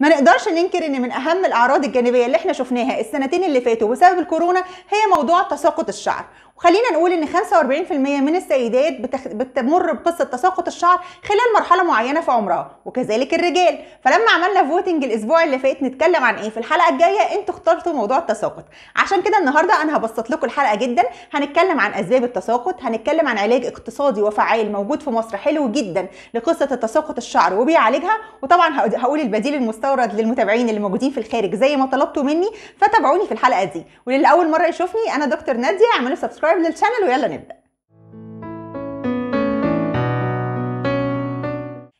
ما نقدرش ننكر ان من اهم الاعراض الجانبيه اللي احنا شفناها السنتين اللي فاتوا بسبب الكورونا هي موضوع تساقط الشعر وخلينا نقول ان 45% من السيدات بتخ... بتمر بقصه تساقط الشعر خلال مرحله معينه في عمرها وكذلك الرجال فلما عملنا فوتنج الاسبوع اللي فات نتكلم عن ايه في الحلقه الجايه انتوا اخترتوا موضوع التساقط عشان كده النهارده انا هبسط لكم الحلقه جدا هنتكلم عن اسباب التساقط هنتكلم عن علاج اقتصادي وفعال موجود في مصر حلو جدا لقصه تساقط الشعر وبيعالجها وطبعا هقول البديل المست... مستورد للمتابعين اللي موجودين في الخارج زي ما طلبتوا مني فتابعوني في الحلقه دي وللي اول مره يشوفني انا دكتور ناديه اعملوا سبسكرايب للشانل ويلا نبدا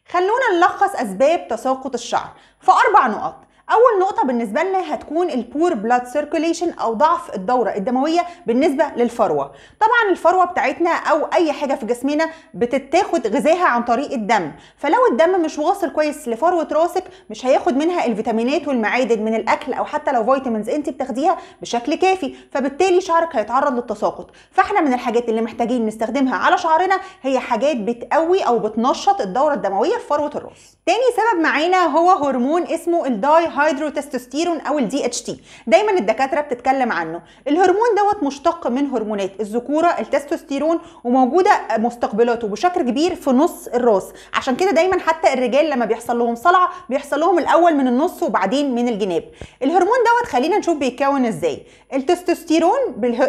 خلونا نلخص اسباب تساقط الشعر في اربع نقط اول نقطه بالنسبه لنا هتكون البور بلاد سيركوليشن او ضعف الدوره الدمويه بالنسبه للفروه طبعا الفروه بتاعتنا او اي حاجه في جسمنا بتتاخد غذائها عن طريق الدم فلو الدم مش واصل كويس لفروه راسك مش هياخد منها الفيتامينات والمعادن من الاكل او حتى لو فيتامينز انت بتاخديها بشكل كافي فبالتالي شعرك هيتعرض للتساقط فاحنا من الحاجات اللي محتاجين نستخدمها على شعرنا هي حاجات بتقوي او بتنشط الدوره الدمويه في فروه الراس تاني سبب معانا هو هرمون اسمه الداي الهيدروتستوستيرون او الدي اتش تي دايما الدكاتره بتتكلم عنه الهرمون دوت مشتق من هرمونات الذكوره التستوستيرون وموجوده مستقبلاته بشكل كبير في نص الراس عشان كده دايما حتى الرجال لما بيحصل لهم صلع بيحصل لهم الاول من النص وبعدين من الجناب الهرمون دوت خلينا نشوف بيتكون ازاي التستوستيرون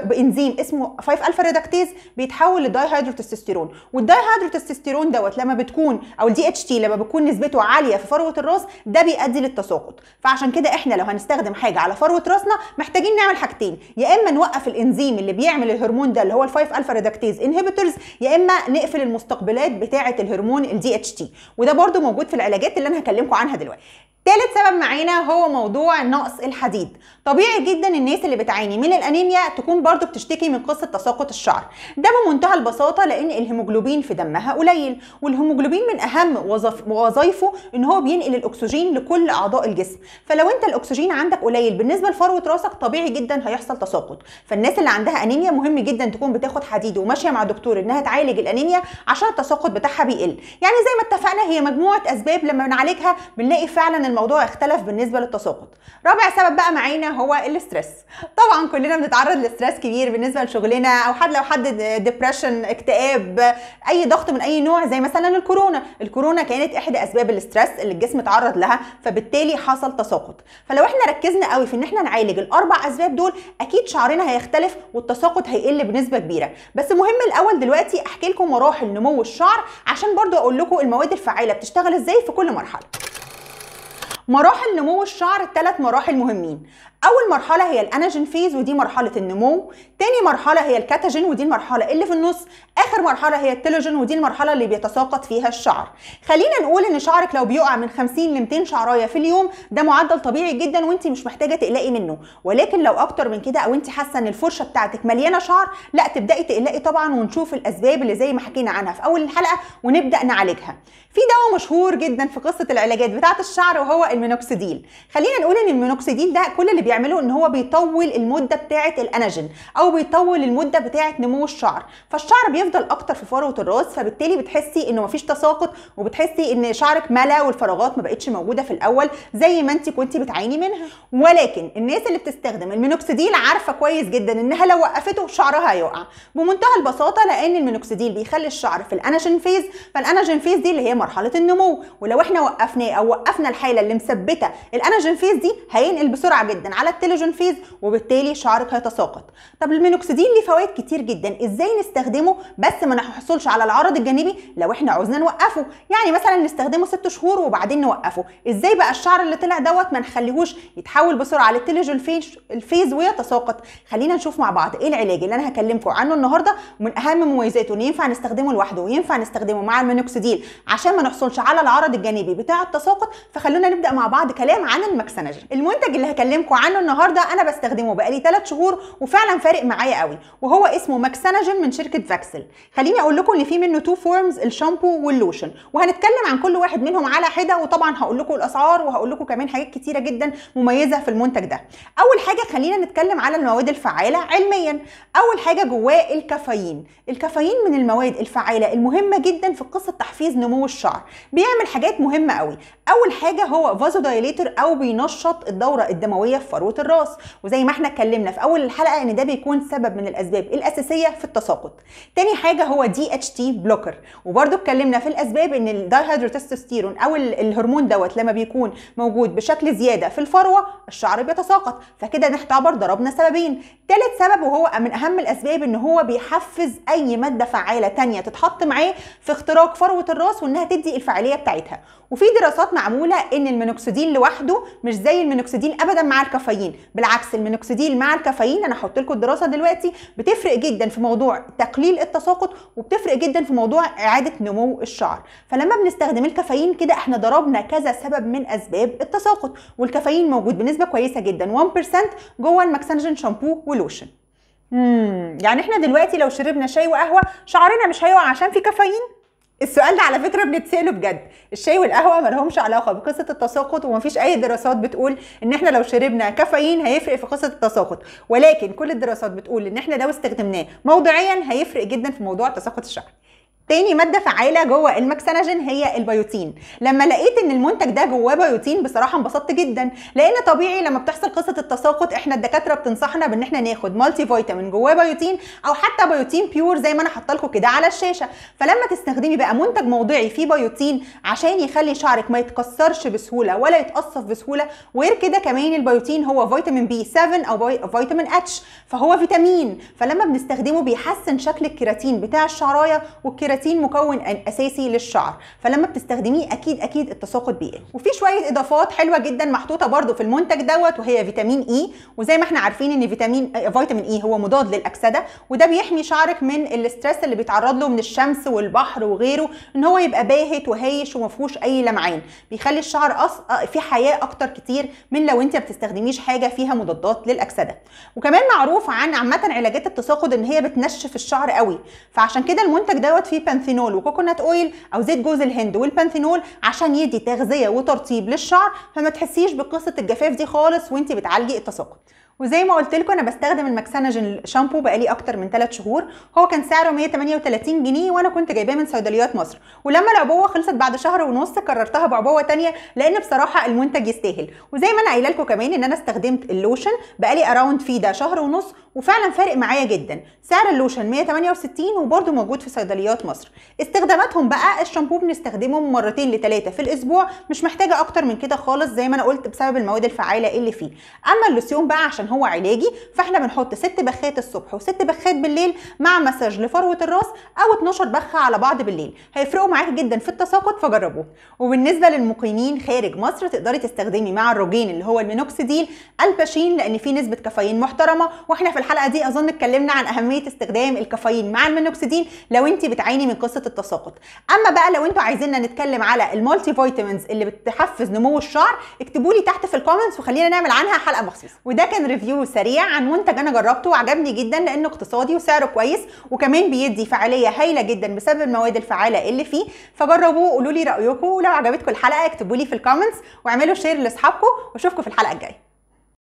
بانزيم اسمه 5 الفا ريدكتيز بيتحول والداي هيدروتستوستيرون دوت لما بتكون او الدي اتش تي لما بتكون نسبته عاليه في فروه الراس ده بيؤدي للتساقط فعشان كده احنا لو هنستخدم حاجه على فروه راسنا محتاجين نعمل حاجتين يا اما نوقف الانزيم اللي بيعمل الهرمون ده اللي هو ال5 الفا ريدكتيز انهبيتورز يا اما نقفل المستقبلات بتاعه الهرمون الدي اتش تي وده برده موجود في العلاجات اللي انا هكلمكم عنها دلوقتي تالت سبب معانا هو موضوع نقص الحديد طبيعي جدا الناس اللي بتعاني من الانيميا تكون برضو بتشتكي من قصه تساقط الشعر ده بمنتهى البساطه لان الهيموجلوبين في دمها قليل والهيموجلوبين من اهم وظائفه ان هو بينقل الاكسجين لكل اعضاء الجسم فلو انت الاكسجين عندك قليل بالنسبه لفروه راسك طبيعي جدا هيحصل تساقط فالناس اللي عندها انيميا مهم جدا تكون بتاخد حديد وماشيه مع دكتور انها تعالج الانيميا عشان التساقط بتاعها بيقل يعني زي ما اتفقنا هي مجموعه اسباب لما بنعالجها بنلاقي فعلا الموضوع اختلف بالنسبه للتساقط رابع سبب بقى معانا هو الاسترس طبعا كلنا بنتعرض لاسترس كبير بالنسبه لشغلنا او حد لو حد ديبرشن اكتئاب اي ضغط من اي نوع زي مثلا الكورونا الكورونا كانت احدى اسباب الاسترس اللي الجسم اتعرض لها فبالتالي حصل تساقط فلو احنا ركزنا قوي في ان احنا نعالج الاربع اسباب دول اكيد شعرنا هيختلف والتساقط هيقل بنسبه كبيره بس مهم الاول دلوقتي احكي لكم مراحل نمو الشعر عشان برضو اقول لكم المواد الفعاله بتشتغل ازاي في كل مرحله مراحل نمو الشعر ثلاث مراحل مهمين اول مرحله هي الاناجين فيز ودي مرحله النمو تاني مرحله هي الكاتاجين ودي المرحله اللي في النص اخر مرحله هي التيلوجين ودي المرحله اللي بيتساقط فيها الشعر خلينا نقول ان شعرك لو بيقع من 50 ل 200 شعرايه في اليوم ده معدل طبيعي جدا وانت مش محتاجه تقلقي منه ولكن لو اكتر من كده او انت حاسه ان الفرشه بتاعتك مليانه شعر لا تبداي تقلقي طبعا ونشوف الاسباب اللي زي ما حكينا عنها في اول الحلقه ونبدا نعالجها في دواء مشهور جدا في قصه العلاجات بتاعه الشعر وهو المينوكسيديل خلينا نقول ان المينوكسيديل ده كل اللي بيعمله ان هو بيطول المده بتاعه الاناجين او بيطول المده بتاعه نمو الشعر فالشعر بيفضل اكتر في فروه الراس فبالتالي بتحسي انه مفيش تساقط وبتحسي ان شعرك ملا والفراغات ما بقتش موجوده في الاول زي ما انت كنت بتعاني منها ولكن الناس اللي بتستخدم المينوكسيديل عارفه كويس جدا انها لو وقفته شعرها هيقع بمنتهى البساطه لان المينوكسيديل بيخلي الشعر في الاناجين فيز فالاناجين فيز دي اللي هي مرحله النمو ولو احنا وقفناه او وقفنا الحاله اللي مثبته الاناجين فيز دي هينقل بسرعه جدا على على التلوجنفيز وبالتالي شعرك هيتساقط طب المينوكسيدين ليه فوائد كتير جدا ازاي نستخدمه بس ما نحصلش على العرض الجانبي لو احنا عاوزنا نوقفه يعني مثلا نستخدمه ست شهور وبعدين نوقفه ازاي بقى الشعر اللي طلع دوت ما نخليهوش يتحول بسرعه للتلوجنفيز الفيز ويتساقط خلينا نشوف مع بعض ايه العلاج اللي انا هكلمكم عنه النهارده ومن اهم مميزاته ان ينفع نستخدمه لوحده وينفع نستخدمه مع المينوكسيدين عشان ما نحصلش على العرض الجانبي بتاع التساقط فخلونا نبدا مع بعض كلام عن المكسنجر المنتج اللي هكلمكم عنه النهارده انا بستخدمه بقالي 3 شهور وفعلا فارق معايا قوي وهو اسمه ماكسناجين من شركه فاكسل خليني اقول لكم ان في منه تو فورمز الشامبو واللوشن وهنتكلم عن كل واحد منهم على حده وطبعا هقول لكم الاسعار وهقول لكم كمان حاجات كتيره جدا مميزه في المنتج ده اول حاجه خلينا نتكلم على المواد الفعاله علميا اول حاجه جواه الكافيين الكافيين من المواد الفعاله المهمه جدا في قصه تحفيز نمو الشعر بيعمل حاجات مهمه قوي اول حاجه هو فازودايليتر او بينشط الدوره الدمويه في فروه الراس وزي ما احنا اتكلمنا في اول الحلقه ان ده بيكون سبب من الاسباب الاساسيه في التساقط تاني حاجه هو دي اتش تي بلوكر وبرده اتكلمنا في الاسباب ان الدايهيدروتستوستيرون او الهرمون دوت لما بيكون موجود بشكل زياده في الفروه الشعر بيتساقط فكده نعتبر ضربنا سببين تالت سبب وهو من اهم الاسباب ان هو بيحفز اي ماده فعاله تانية تتحط معاه في اختراق فروه الراس وانها تدي الفعاليه بتاعتها وفي دراسات معموله ان المينوكسيديل لوحده مش زي المينوكسيديل ابدا مع الكافيين بالعكس المينوكسيديل مع الكافيين انا هحط لكم الدراسه دلوقتي بتفرق جدا في موضوع تقليل التساقط وبتفرق جدا في موضوع اعاده نمو الشعر فلما بنستخدم الكافيين كده احنا ضربنا كذا سبب من اسباب التساقط والكافيين موجود بنسبه كويسه جدا 1% جوه المكسنجن شامبو ولوشن مم. يعني احنا دلوقتي لو شربنا شاي وقهوه شعرنا مش هيقع عشان في كافيين السؤال ده على فكره بنتساله بجد الشاي والقهوه ملهمش علاقه بقصه التساقط ومفيش اي دراسات بتقول ان احنا لو شربنا كافيين هيفرق في قصه التساقط ولكن كل الدراسات بتقول ان احنا لو استخدمناه موضعيا هيفرق جدا في موضوع تساقط الشعر تاني ماده فعاله جوه المكسنجين هي البيوتين لما لقيت ان المنتج ده جواه بيوتين بصراحه انبسطت جدا لان طبيعي لما بتحصل قصه التساقط احنا الدكاتره بتنصحنا بان احنا ناخد مالتي فيتامين جواه بيوتين او حتى بيوتين بيور زي ما انا حاطه لكم كده على الشاشه فلما تستخدمي بقى منتج موضعي فيه بيوتين عشان يخلي شعرك ما يتكسرش بسهوله ولا يتقصف بسهوله وغير كده كمان البيوتين هو فيتامين بي 7 او فيتامين اتش فهو فيتامين فلما بنستخدمه بيحسن شكل الكيراتين بتاع الشعرايه والكيراتين الكيراتين مكون اساسي للشعر فلما بتستخدميه اكيد اكيد التساقط بيقل وفي شويه اضافات حلوه جدا محطوطه برده في المنتج دوت وهي فيتامين اي e. وزي ما احنا عارفين ان فيتامين آه، فيتامين اي e هو مضاد للاكسده وده بيحمي شعرك من الاسترس اللي بيتعرض له من الشمس والبحر وغيره ان هو يبقى باهت وهايش وما فيهوش اي لمعان بيخلي الشعر أص... آه، في حياه اكتر كتير من لو انت ما بتستخدميش حاجه فيها مضادات للاكسده وكمان معروف عن عامه علاجات التساقط ان هي بتنشف الشعر قوي فعشان كده المنتج دوت فيه البانثينول وكوكونات اويل او زيت جوز الهند والبانثينول عشان يدي تغذيه وترطيب للشعر فما تحسيش بقصه الجفاف دي خالص وانت بتعالجي التساقط وزي ما قلت لكم انا بستخدم المكسنجين شامبو بقالي اكتر من 3 شهور هو كان سعره 138 جنيه وانا كنت جايباه من صيدليات مصر ولما العبوه خلصت بعد شهر ونص كررتها بعبوه ثانيه لان بصراحه المنتج يستاهل وزي ما انا قايله لكم كمان ان انا استخدمت اللوشن بقالي اراوند فيه ده شهر ونص وفعلا فارق معايا جدا سعر اللوشن 168 وبرده موجود في صيدليات مصر استخداماتهم بقى الشامبو بنستخدمه مرتين لثلاثه في الاسبوع مش محتاجه اكتر من كده خالص زي ما انا قلت بسبب المواد الفعاله اللي فيه اما اللوسيون بقى عشان عشان هو علاجي فاحنا بنحط ست بخات الصبح وست بخات بالليل مع مساج لفروه الراس او 12 بخه على بعض بالليل هيفرقوا معاك جدا في التساقط فجربوه وبالنسبه للمقيمين خارج مصر تقدري تستخدمي مع الروجين اللي هو المينوكسيديل الباشين لان فيه نسبه كافيين محترمه واحنا في الحلقه دي اظن اتكلمنا عن اهميه استخدام الكافيين مع المينوكسيديل لو انت بتعاني من قصه التساقط اما بقى لو انتوا عايزيننا نتكلم على المالتي فيتامينز اللي بتحفز نمو الشعر اكتبوا لي تحت في الكومنتس وخلينا نعمل عنها حلقه مخصوصه وده كان ريفيو سريع عن منتج انا جربته وعجبني جدا لانه اقتصادي وسعره كويس وكمان بيدي فعاليه هايله جدا بسبب المواد الفعاله اللي فيه فجربوه وقولوا لي رايكم ولو عجبتكم الحلقه اكتبوا لي في الكومنتس واعملوا شير لاصحابكم واشوفكم في الحلقه الجايه